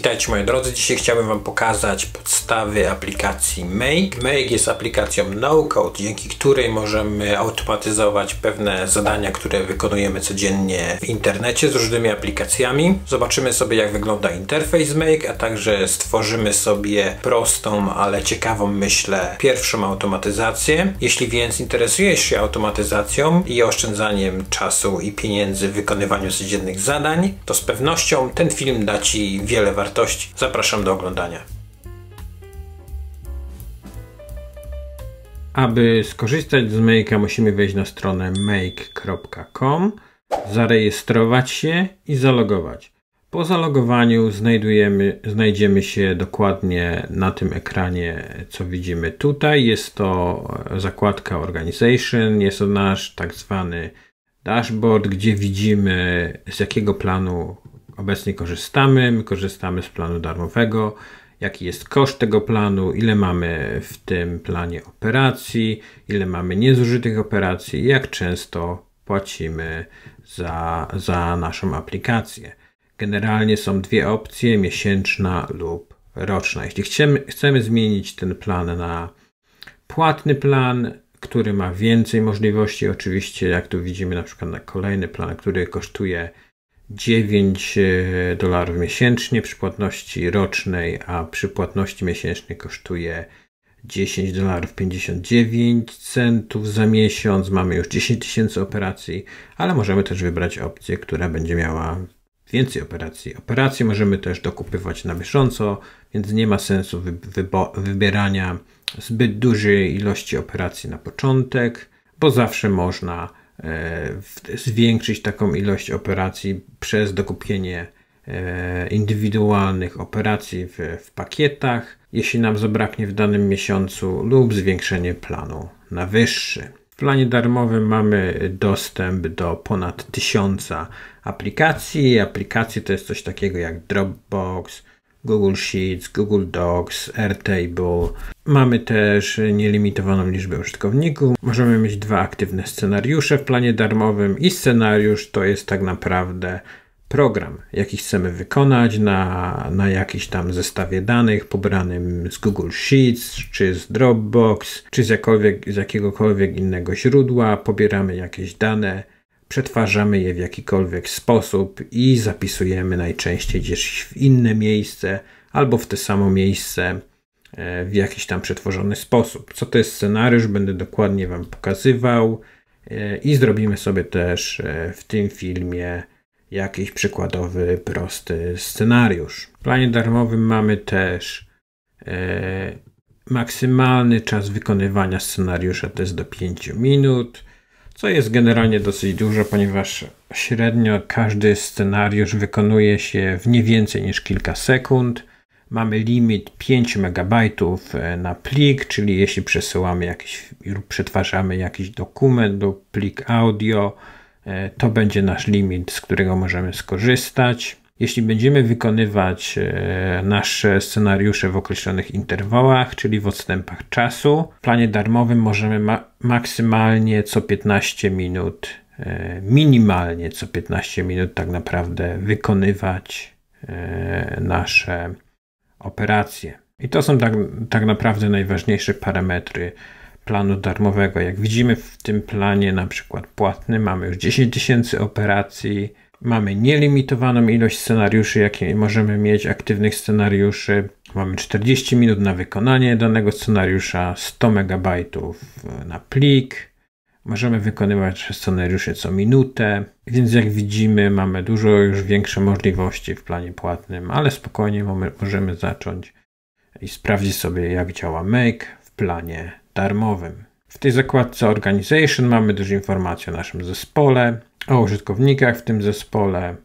Witajcie moi drodzy, dzisiaj chciałbym Wam pokazać podstawy aplikacji Make. Make jest aplikacją no-code, dzięki której możemy automatyzować pewne zadania, które wykonujemy codziennie w internecie z różnymi aplikacjami. Zobaczymy sobie jak wygląda interfejs Make, a także stworzymy sobie prostą, ale ciekawą myślę pierwszą automatyzację. Jeśli więc interesujesz się automatyzacją i oszczędzaniem czasu i pieniędzy w wykonywaniu codziennych zadań, to z pewnością ten film da Ci wiele wartości wartości. Zapraszam do oglądania. Aby skorzystać z Make'a musimy wejść na stronę make.com, zarejestrować się i zalogować. Po zalogowaniu znajdujemy, znajdziemy się dokładnie na tym ekranie, co widzimy tutaj. Jest to zakładka Organization, jest to nasz tak zwany dashboard, gdzie widzimy z jakiego planu obecnie korzystamy. My korzystamy z planu darmowego. Jaki jest koszt tego planu, ile mamy w tym planie operacji, ile mamy niezużytych operacji, jak często płacimy za, za naszą aplikację. Generalnie są dwie opcje: miesięczna lub roczna. Jeśli chcemy, chcemy zmienić ten plan na płatny plan, który ma więcej możliwości, oczywiście, jak tu widzimy, na przykład na kolejny plan, który kosztuje 9 e, dolarów miesięcznie przy płatności rocznej, a przy płatności miesięcznej kosztuje 10 dolarów 59 centów za miesiąc. Mamy już 10 tysięcy operacji, ale możemy też wybrać opcję, która będzie miała więcej operacji. Operacje możemy też dokupywać na bieżąco, więc nie ma sensu wybierania zbyt dużej ilości operacji na początek, bo zawsze można E, zwiększyć taką ilość operacji przez dokupienie e, indywidualnych operacji w, w pakietach, jeśli nam zabraknie w danym miesiącu, lub zwiększenie planu na wyższy. W planie darmowym mamy dostęp do ponad tysiąca aplikacji. Aplikacje to jest coś takiego jak Dropbox, Google Sheets, Google Docs, Airtable. Mamy też nielimitowaną liczbę użytkowników. Możemy mieć dwa aktywne scenariusze w planie darmowym i scenariusz to jest tak naprawdę program, jaki chcemy wykonać na, na jakiś tam zestawie danych pobranym z Google Sheets, czy z Dropbox, czy z, z jakiegokolwiek innego źródła. Pobieramy jakieś dane przetwarzamy je w jakikolwiek sposób i zapisujemy najczęściej gdzieś w inne miejsce albo w to samo miejsce e, w jakiś tam przetworzony sposób. Co to jest scenariusz, będę dokładnie Wam pokazywał e, i zrobimy sobie też e, w tym filmie jakiś przykładowy, prosty scenariusz. W planie darmowym mamy też maksymalny czas wykonywania scenariusza to jest do 5 minut co jest generalnie dosyć dużo, ponieważ średnio każdy scenariusz wykonuje się w nie więcej niż kilka sekund. Mamy limit 5 MB e, na plik, czyli jeśli przesyłamy jakiś lub przetwarzamy jakiś dokument lub plik audio, e, to będzie nasz limit, z którego możemy skorzystać. Jeśli będziemy wykonywać e, nasze scenariusze w określonych interwałach, czyli w odstępach czasu, w planie darmowym możemy ma maksymalnie co 15 minut, e, minimalnie co 15 minut tak naprawdę wykonywać e, nasze operacje. I to są tak, tak naprawdę najważniejsze parametry planu darmowego. Jak widzimy w tym planie, na przykład płatny, mamy już 10 tysięcy operacji, Mamy nielimitowaną ilość scenariuszy, jakie możemy mieć, aktywnych scenariuszy. Mamy 40 minut na wykonanie danego scenariusza, 100 MB na plik. Możemy wykonywać scenariusze co minutę, więc jak widzimy, mamy dużo już większe możliwości w planie płatnym, ale spokojnie możemy zacząć i sprawdzić sobie, jak działa Make w planie darmowym. W tej zakładce Organization mamy też informacje o naszym zespole, o użytkownikach w tym zespole,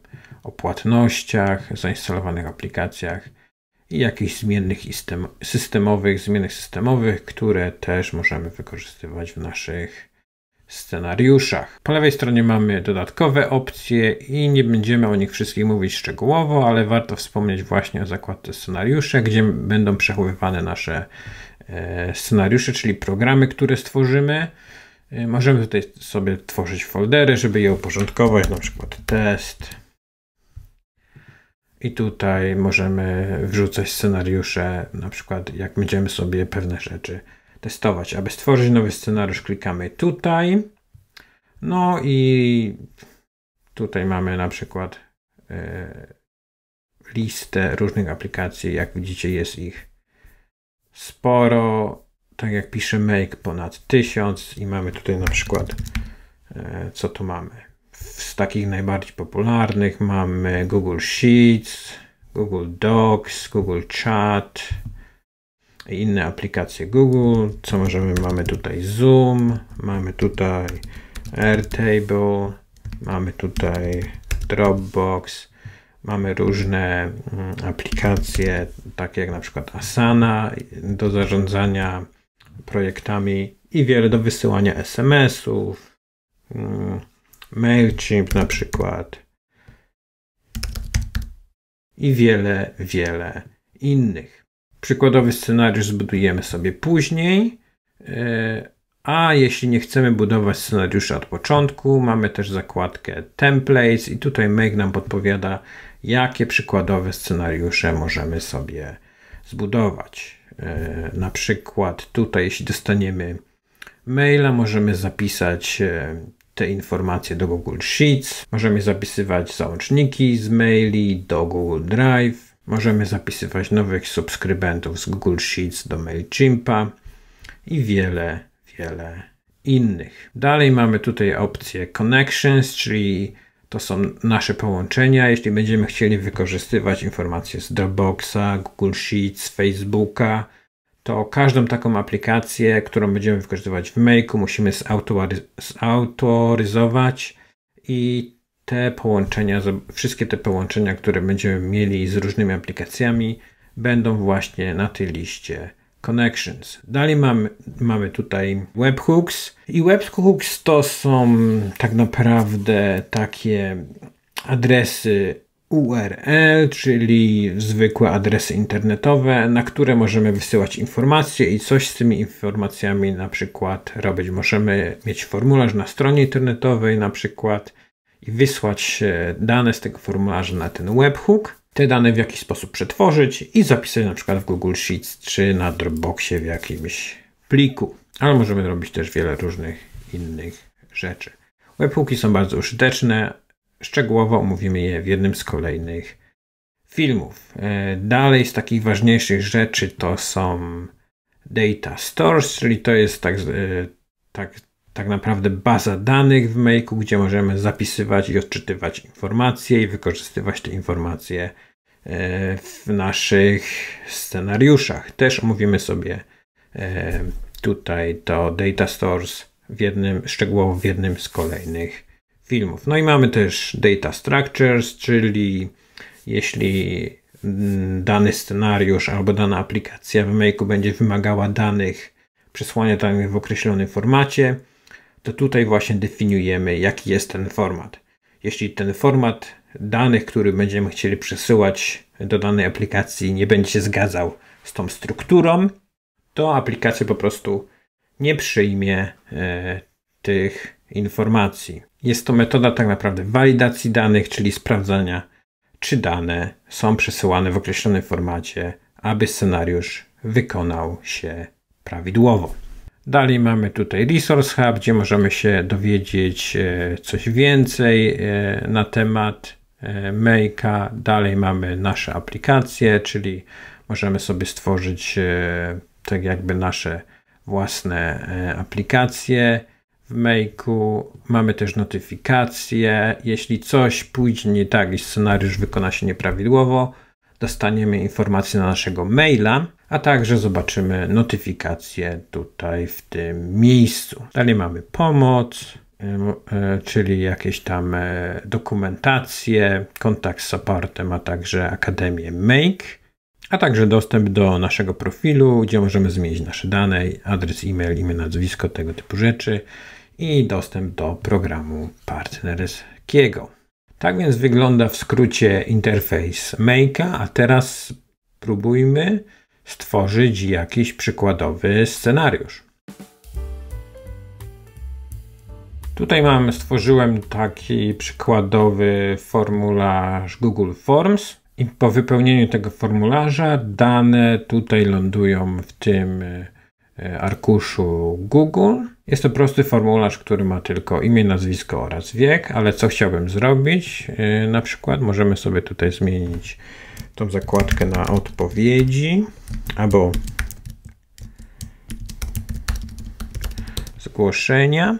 o płatnościach, zainstalowanych aplikacjach i jakichś zmiennych systemowych, zmiennych systemowych, które też możemy wykorzystywać w naszych scenariuszach. Po lewej stronie mamy dodatkowe opcje i nie będziemy o nich wszystkich mówić szczegółowo, ale warto wspomnieć właśnie o zakładce scenariusze, gdzie będą przechowywane nasze E, scenariusze, czyli programy, które stworzymy. E, możemy tutaj sobie tworzyć foldery, żeby je uporządkować, na przykład test. I tutaj możemy wrzucać scenariusze, na przykład jak będziemy sobie pewne rzeczy testować. Aby stworzyć nowy scenariusz, klikamy tutaj. No i tutaj mamy na przykład e, listę różnych aplikacji. Jak widzicie, jest ich sporo, tak jak pisze make, ponad 1000 i mamy tutaj na przykład, e, co tu mamy? Z takich najbardziej popularnych mamy Google Sheets, Google Docs, Google Chat i inne aplikacje Google. Co możemy? Mamy tutaj Zoom, mamy tutaj Airtable, mamy tutaj Dropbox, Mamy różne mm, aplikacje, takie jak na przykład Asana, do zarządzania projektami i wiele do wysyłania SMS-ów, MailChimp mm, na przykład i wiele, wiele innych. Przykładowy scenariusz zbudujemy sobie później, e, a jeśli nie chcemy budować scenariusza od początku, mamy też zakładkę templates i tutaj Make nam podpowiada, jakie przykładowe scenariusze możemy sobie zbudować. E, na przykład tutaj, jeśli dostaniemy maila, możemy zapisać e, te informacje do Google Sheets, możemy zapisywać załączniki z maili do Google Drive, możemy zapisywać nowych subskrybentów z Google Sheets do MailChimpa i wiele, wiele innych. Dalej mamy tutaj opcję Connections, czyli to są nasze połączenia. Jeśli będziemy chcieli wykorzystywać informacje z Dropboxa, Google Sheets, Facebooka, to każdą taką aplikację, którą będziemy wykorzystywać w Make'u, musimy zautoryz zautoryzować i te połączenia, wszystkie te połączenia, które będziemy mieli z różnymi aplikacjami, będą właśnie na tej liście Connections. Dalej mamy, mamy tutaj webhooks i webhooks to są tak naprawdę takie adresy URL, czyli zwykłe adresy internetowe, na które możemy wysyłać informacje i coś z tymi informacjami na przykład robić. Możemy mieć formularz na stronie internetowej na przykład i wysłać e, dane z tego formularza na ten webhook te dane w jakiś sposób przetworzyć i zapisać na przykład w Google Sheets czy na Dropboxie w jakimś pliku. Ale możemy robić też wiele różnych innych rzeczy. Webhooki są bardzo użyteczne. Szczegółowo omówimy je w jednym z kolejnych filmów. E, dalej z takich ważniejszych rzeczy to są data stores, czyli to jest tak, e, tak tak naprawdę baza danych w Make'u, gdzie możemy zapisywać i odczytywać informacje i wykorzystywać te informacje e, w naszych scenariuszach. Też omówimy sobie e, tutaj to Data Stores w jednym, szczegółowo w jednym z kolejnych filmów. No i mamy też Data Structures, czyli jeśli mm, dany scenariusz albo dana aplikacja w Make'u będzie wymagała danych, przesłania danych w określonym formacie, to tutaj właśnie definiujemy, jaki jest ten format. Jeśli ten format danych, który będziemy chcieli przesyłać do danej aplikacji, nie będzie się zgadzał z tą strukturą, to aplikacja po prostu nie przyjmie e, tych informacji. Jest to metoda tak naprawdę walidacji danych, czyli sprawdzania, czy dane są przesyłane w określonym formacie, aby scenariusz wykonał się prawidłowo. Dalej mamy tutaj Resource Hub, gdzie możemy się dowiedzieć e, coś więcej e, na temat e, Make'a. Dalej mamy nasze aplikacje, czyli możemy sobie stworzyć tak jakby nasze własne aplikacje w Make'u. Mamy też notyfikacje. Jeśli coś pójdzie nie tak i scenariusz wykona się nieprawidłowo, dostaniemy informację na naszego maila a także zobaczymy notyfikacje tutaj w tym miejscu. Dalej mamy pomoc, e, czyli jakieś tam e, dokumentacje, kontakt z supportem, a także Akademię Make, a także dostęp do naszego profilu, gdzie możemy zmienić nasze dane, adres e-mail, imię, nazwisko, tego typu rzeczy i dostęp do programu partnerskiego. Tak więc wygląda w skrócie interfejs Make'a, a teraz spróbujmy stworzyć jakiś przykładowy scenariusz. Tutaj mam, stworzyłem taki przykładowy formularz Google Forms i po wypełnieniu tego formularza dane tutaj lądują w tym e, arkuszu Google. Jest to prosty formularz, który ma tylko imię, nazwisko oraz wiek, ale co chciałbym zrobić? E, na przykład możemy sobie tutaj zmienić tą zakładkę na odpowiedzi albo zgłoszenia,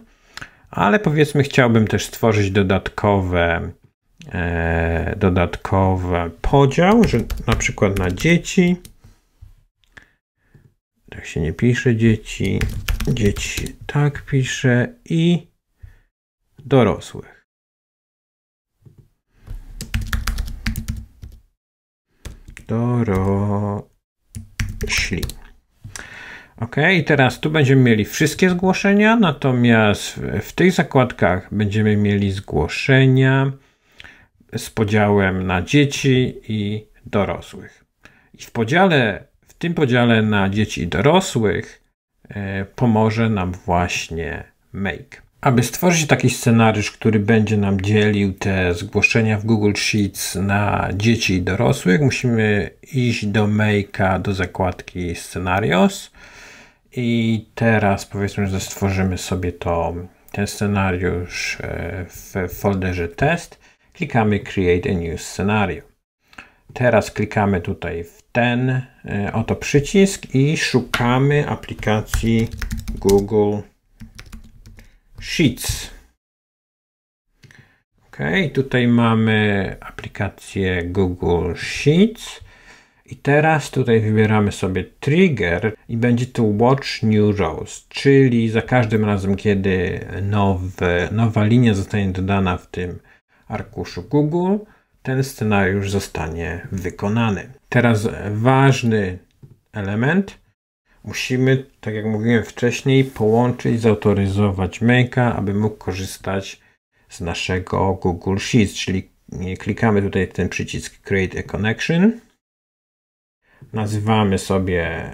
ale powiedzmy chciałbym też stworzyć dodatkowe e, dodatkowy podział, że na przykład na dzieci tak się nie pisze dzieci, dzieci tak pisze i dorosłych. dorośli. Ok, i teraz tu będziemy mieli wszystkie zgłoszenia, natomiast w tych zakładkach będziemy mieli zgłoszenia z podziałem na dzieci i dorosłych. I w podziale, w tym podziale na dzieci i dorosłych e, pomoże nam właśnie make. Aby stworzyć taki scenariusz, który będzie nam dzielił te zgłoszenia w Google Sheets na dzieci i dorosłych, musimy iść do Make'a, do zakładki Scenarios i teraz powiedzmy, że stworzymy sobie to, ten scenariusz e, w folderze test. Klikamy Create a New Scenario. Teraz klikamy tutaj w ten e, oto przycisk i szukamy aplikacji Google Sheets. OK, tutaj mamy aplikację Google Sheets. I teraz tutaj wybieramy sobie trigger i będzie to Watch New Rows, czyli za każdym razem, kiedy nowe, nowa linia zostanie dodana w tym arkuszu Google, ten scenariusz zostanie wykonany. Teraz ważny element musimy, tak jak mówiłem wcześniej, połączyć, zautoryzować Make'a, aby mógł korzystać z naszego Google Sheets, czyli klikamy tutaj ten przycisk Create a Connection. Nazywamy sobie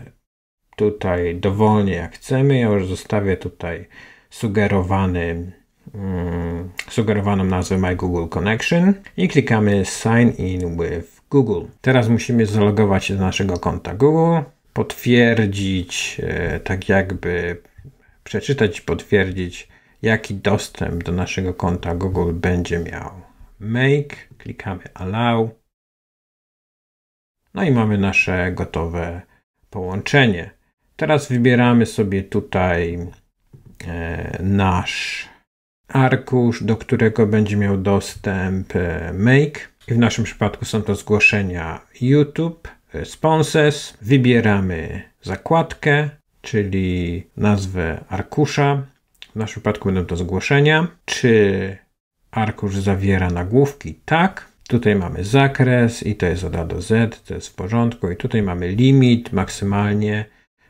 tutaj dowolnie jak chcemy. Ja już zostawię tutaj sugerowany, mm, sugerowaną nazwę My Google Connection i klikamy Sign in with Google. Teraz musimy zalogować się do naszego konta Google potwierdzić, e, tak jakby przeczytać potwierdzić, jaki dostęp do naszego konta Google będzie miał. Make, klikamy Allow. No i mamy nasze gotowe połączenie. Teraz wybieramy sobie tutaj e, nasz arkusz, do którego będzie miał dostęp e, Make. I w naszym przypadku są to zgłoszenia YouTube Sponsors, wybieramy zakładkę, czyli nazwę arkusza. W naszym przypadku będą to zgłoszenia. Czy arkusz zawiera nagłówki? Tak. Tutaj mamy zakres i to jest od A do Z, to jest w porządku. I tutaj mamy limit, maksymalnie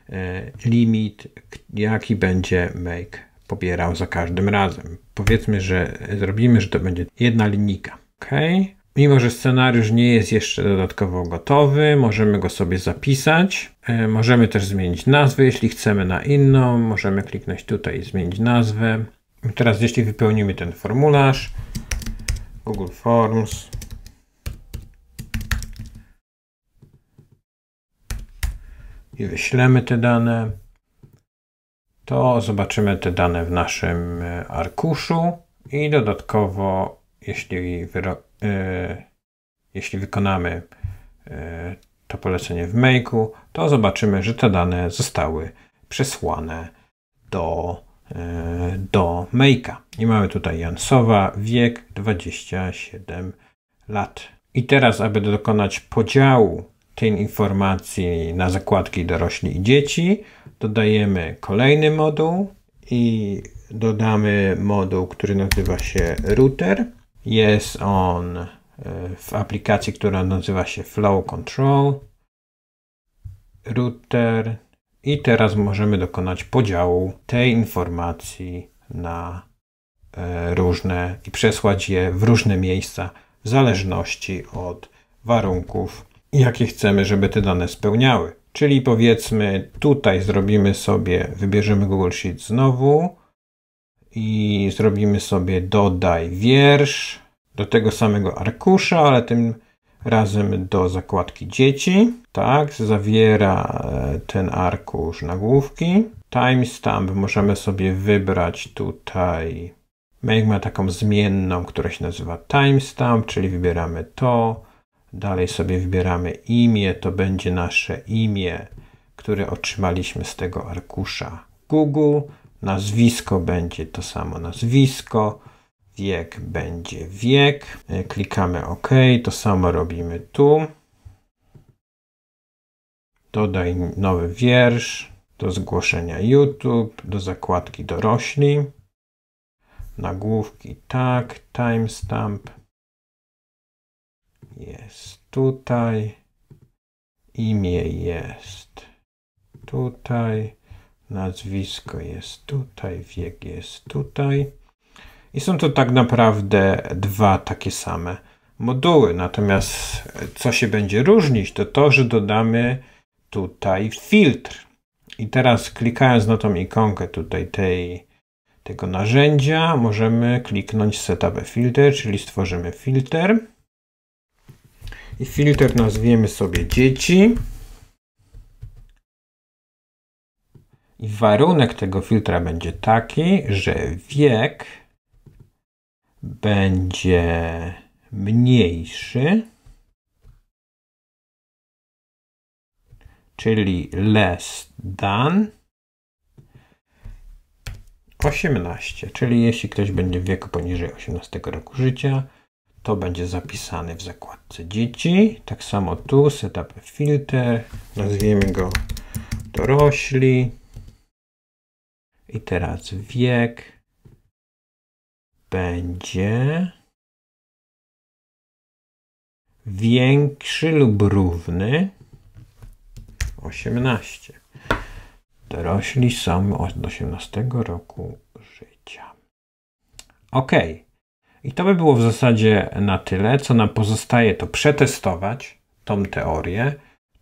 e, limit, jaki będzie make pobierał za każdym razem. Powiedzmy, że zrobimy, że to będzie jedna linijka. OK. Mimo, że scenariusz nie jest jeszcze dodatkowo gotowy, możemy go sobie zapisać. E, możemy też zmienić nazwę, jeśli chcemy na inną. Możemy kliknąć tutaj i zmienić nazwę. Teraz jeśli wypełnimy ten formularz Google Forms i wyślemy te dane, to zobaczymy te dane w naszym e, arkuszu i dodatkowo jeśli wyrobimy E, jeśli wykonamy e, to polecenie w Makeu, to zobaczymy, że te dane zostały przesłane do, e, do Makea. I mamy tutaj Jansowa, wiek 27 lat. I teraz, aby dokonać podziału tej informacji na zakładki dorośli i dzieci, dodajemy kolejny moduł i dodamy moduł, który nazywa się router. Jest on e, w aplikacji, która nazywa się Flow Control Router i teraz możemy dokonać podziału tej informacji na e, różne i przesłać je w różne miejsca w zależności od warunków, jakie chcemy, żeby te dane spełniały. Czyli powiedzmy, tutaj zrobimy sobie, wybierzemy Google Sheet znowu i zrobimy sobie dodaj wiersz do tego samego arkusza, ale tym razem do zakładki dzieci. Tak, zawiera e, ten arkusz nagłówki. Timestamp możemy sobie wybrać tutaj. Make ma taką zmienną, która się nazywa timestamp, czyli wybieramy to. Dalej sobie wybieramy imię, to będzie nasze imię, które otrzymaliśmy z tego arkusza Google. Nazwisko będzie to samo nazwisko. Wiek będzie wiek. E, klikamy OK. To samo robimy tu. Dodaj nowy wiersz do zgłoszenia YouTube, do zakładki dorośli. Nagłówki tak, timestamp jest tutaj, imię jest tutaj nazwisko jest tutaj, wiek jest tutaj. I są to tak naprawdę dwa takie same moduły. Natomiast e, co się będzie różnić, to to, że dodamy tutaj filtr. I teraz klikając na tą ikonkę tutaj tej, tego narzędzia, możemy kliknąć Setup Filter, czyli stworzymy filtr. I filtr nazwiemy sobie dzieci. I warunek tego filtra będzie taki, że wiek będzie mniejszy, czyli less than 18, czyli jeśli ktoś będzie w wieku poniżej 18 roku życia, to będzie zapisany w zakładce dzieci. Tak samo tu setup filter, nazwijmy go dorośli. I teraz wiek będzie większy lub równy 18. Dorośli są od 18 roku życia. Ok. I to by było w zasadzie na tyle. Co nam pozostaje, to przetestować tą teorię,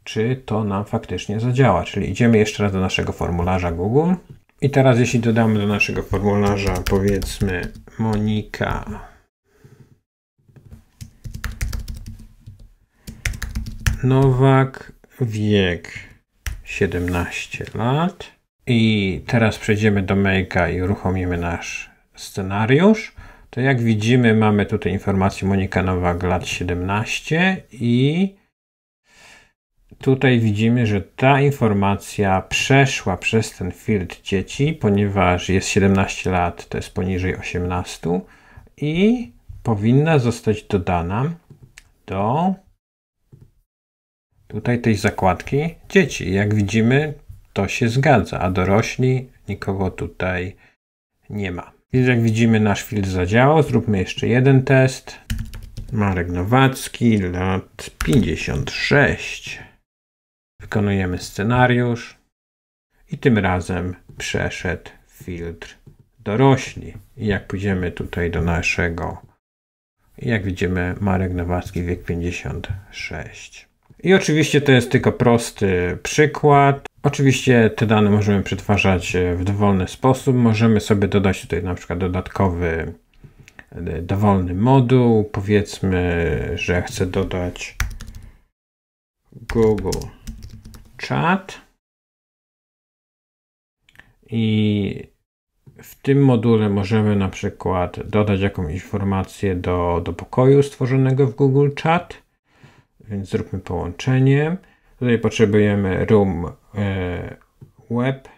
czy to nam faktycznie zadziała. Czyli idziemy jeszcze raz do naszego formularza Google. I teraz jeśli dodamy do naszego formularza powiedzmy Monika Nowak, wiek 17 lat. I teraz przejdziemy do Make'a i uruchomimy nasz scenariusz. To jak widzimy mamy tutaj informację Monika Nowak, lat 17 i Tutaj widzimy, że ta informacja przeszła przez ten filtr dzieci, ponieważ jest 17 lat, to jest poniżej 18 i powinna zostać dodana do tutaj tej zakładki dzieci. Jak widzimy, to się zgadza, a dorośli nikogo tutaj nie ma. Więc jak widzimy, nasz filtr zadziałał. Zróbmy jeszcze jeden test. Marek Nowacki, lat 56. Wykonujemy scenariusz i tym razem przeszedł filtr dorośli. I jak pójdziemy tutaj do naszego, jak widzimy, Marek Nowacki, wiek 56. I oczywiście to jest tylko prosty przykład. Oczywiście te dane możemy przetwarzać e, w dowolny sposób. Możemy sobie dodać tutaj na przykład dodatkowy e, dowolny moduł. Powiedzmy, że chcę dodać Google czat. I w tym module możemy na przykład dodać jakąś informację do, do pokoju stworzonego w Google Chat. Więc zróbmy połączenie. Tutaj potrzebujemy room e, web,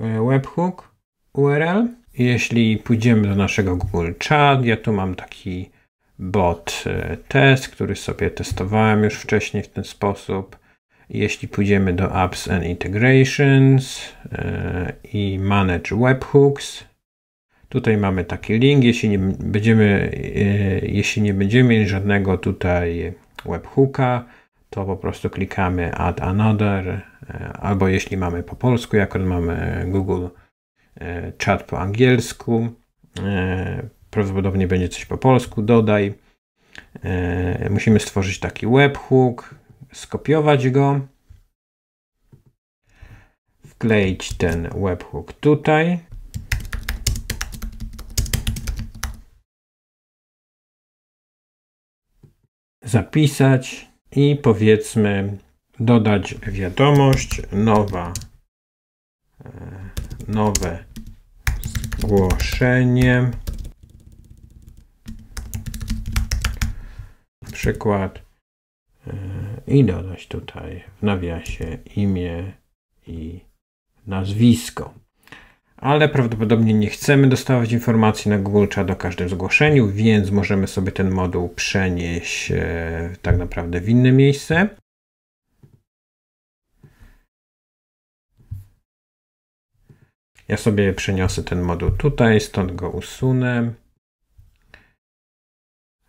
e, webhook URL. Jeśli pójdziemy do naszego Google Chat, ja tu mam taki bot e, test, który sobie testowałem już wcześniej w ten sposób. Jeśli pójdziemy do Apps and Integrations e, i Manage Webhooks, tutaj mamy taki link. Jeśli nie będziemy, e, jeśli nie będziemy żadnego tutaj webhooka, to po prostu klikamy Add Another, e, albo jeśli mamy po polsku, jak mamy Google Chat po angielsku, prawdopodobnie będzie coś po polsku, dodaj. Musimy stworzyć taki webhook, skopiować go, wkleić ten webhook tutaj. Zapisać i powiedzmy dodać wiadomość nowa, e, nowe zgłoszenie. Przykład E, i dodać tutaj w nawiasie imię i nazwisko. Ale prawdopodobnie nie chcemy dostawać informacji na Google Chat o każdym zgłoszeniu, więc możemy sobie ten moduł przenieść e, tak naprawdę w inne miejsce. Ja sobie przeniosę ten moduł tutaj, stąd go usunę.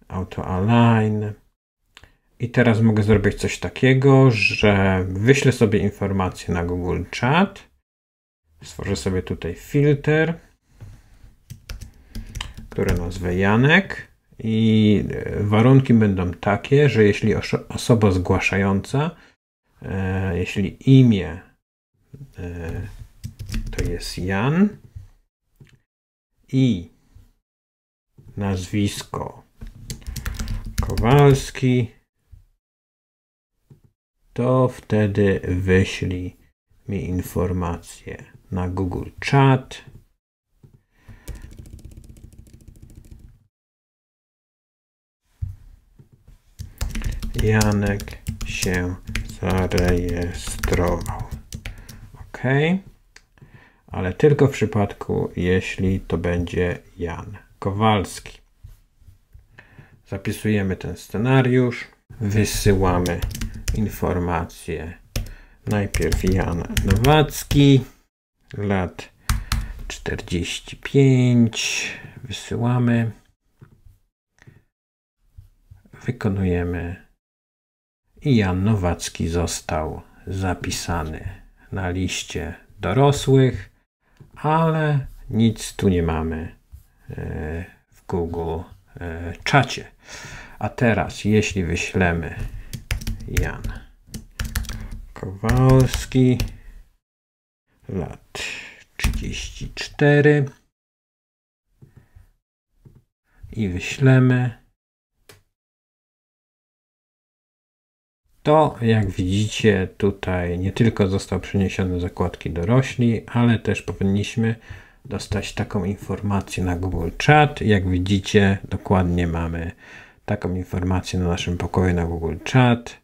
Auto align. I teraz mogę zrobić coś takiego, że wyślę sobie informację na Google Chat. Stworzę sobie tutaj filtr, który nazwę Janek. I e, warunki będą takie, że jeśli osoba zgłaszająca, e, jeśli imię e, to jest Jan i nazwisko Kowalski, to wtedy wyślij mi informację na Google Chat. Janek się zarejestrował. OK. Ale tylko w przypadku, jeśli to będzie Jan Kowalski. Zapisujemy ten scenariusz, wysyłamy informacje. Najpierw Jan Nowacki, lat 45. Wysyłamy. Wykonujemy. I Jan Nowacki został zapisany na liście dorosłych, ale nic tu nie mamy e, w Google e, czacie. A teraz, jeśli wyślemy Jan Kowalski, lat 34. I wyślemy. To, jak widzicie, tutaj nie tylko został przeniesiony zakładki dorośli, ale też powinniśmy dostać taką informację na Google Chat. Jak widzicie, dokładnie mamy taką informację na naszym pokoju na Google Chat.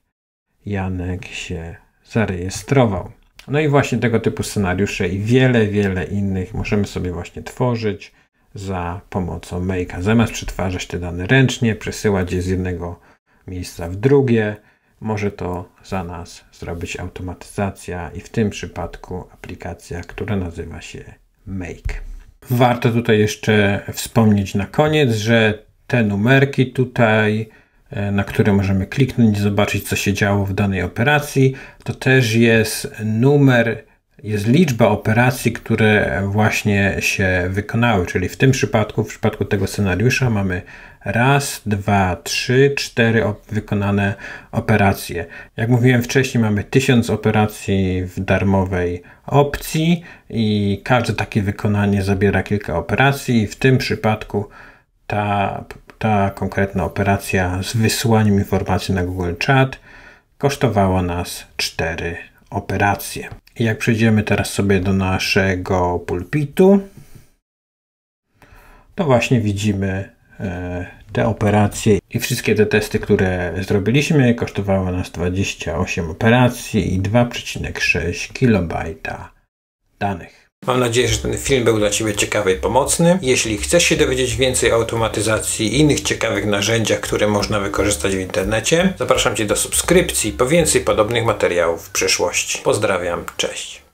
Janek się zarejestrował. No i właśnie tego typu scenariusze i wiele, wiele innych możemy sobie właśnie tworzyć za pomocą Make'a. Zamiast przetwarzać te dane ręcznie, przesyłać je z jednego miejsca w drugie, może to za nas zrobić automatyzacja i w tym przypadku aplikacja, która nazywa się Make. Warto tutaj jeszcze wspomnieć na koniec, że te numerki tutaj E, na który możemy kliknąć, zobaczyć co się działo w danej operacji. To też jest numer, jest liczba operacji, które właśnie się wykonały, czyli w tym przypadku, w przypadku tego scenariusza mamy raz, dwa, trzy, cztery op wykonane operacje. Jak mówiłem wcześniej, mamy tysiąc operacji w darmowej opcji i każde takie wykonanie zabiera kilka operacji. W tym przypadku ta ta konkretna operacja z wysłaniem informacji na Google Chat kosztowała nas 4 operacje. jak przejdziemy teraz sobie do naszego pulpitu, to właśnie widzimy e, te operacje i wszystkie te testy, które zrobiliśmy, kosztowały nas 28 operacji i 2,6 KB danych. Mam nadzieję, że ten film był dla Ciebie ciekawy i pomocny. Jeśli chcesz się dowiedzieć więcej o automatyzacji i innych ciekawych narzędziach, które można wykorzystać w internecie, zapraszam Cię do subskrypcji po więcej podobnych materiałów w przyszłości. Pozdrawiam, cześć.